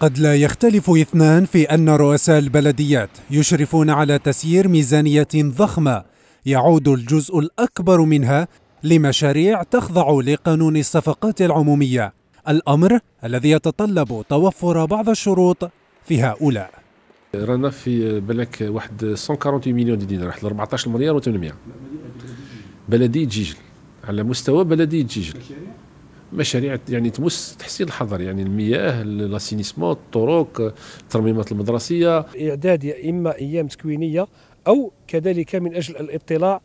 قد لا يختلف اثنان في أن رؤساء البلديات يشرفون على تسيير ميزانية ضخمة يعود الجزء الأكبر منها لمشاريع تخضع لقانون الصفقات العمومية الأمر الذي يتطلب توفر بعض الشروط في هؤلاء رانا في بالك واحد 148 مليون دينار واحد 14 مليار و800 بلديه جيجل على مستوى بلديه جيجل مشاريع يعني تمس تحسين الحضر يعني المياه لاسينيسمون الطرق الترميمات المدرسيه اعداد يا اما ايام تكوينيه او كذلك من اجل الاطلاع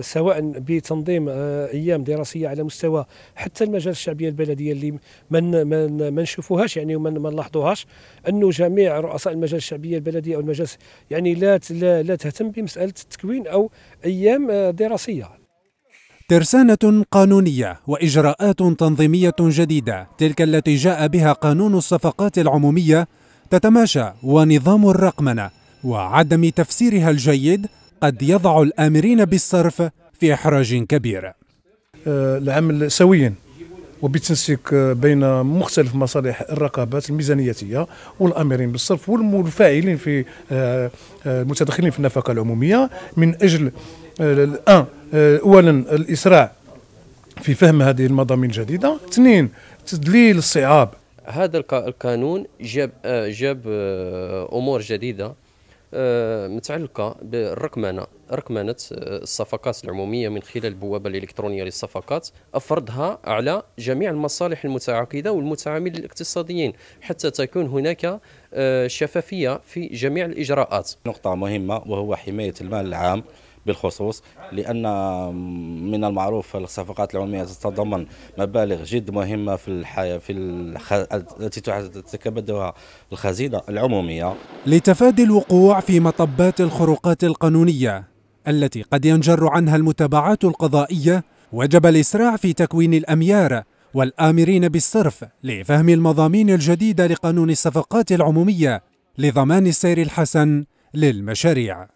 سواء بتنظيم آه، ايام دراسيه على مستوى حتى المجال الشعبيه البلديه اللي من من ما نشوفوهاش يعني وما نلاحظوهاش انه جميع رؤساء المجال الشعبيه البلديه او المجالس يعني لا لا تهتم بمساله التكوين او ايام آه، دراسيه ترسانة قانونية وإجراءات تنظيمية جديدة تلك التي جاء بها قانون الصفقات العمومية تتماشى ونظام الرقمنة وعدم تفسيرها الجيد قد يضع الآمرين بالصرف في إحراج كبير العمل آه، سويا وبتنسيق بين مختلف مصالح الرقابات الميزانيتيه والامرين بالصرف والفاعلين في آه، آه، المتدخلين في النفقه العموميه من اجل آه، اولا الاسراع في فهم هذه المضامين الجديده اثنين تدليل الصعاب هذا القانون جاب جاب امور جديده آه، متعلقه بالرقمنه رقمنه آه، الصفقات العموميه من خلال البوابه الالكترونيه للصفقات افرضها على جميع المصالح المتعاقده والمتعاملين الاقتصاديين حتى تكون هناك آه، شفافيه في جميع الاجراءات. نقطه مهمه وهو حمايه المال العام بالخصوص لأن من المعروف الصفقات العمومية تتضمن مبالغ جد مهمة في الحياة في الخ... التي تتكبدها الخزينة العمومية لتفادي الوقوع في مطبات الخروقات القانونية التي قد ينجر عنها المتابعات القضائية وجب الإسراع في تكوين الأميار والآمرين بالصرف لفهم المضامين الجديدة لقانون الصفقات العمومية لضمان السير الحسن للمشاريع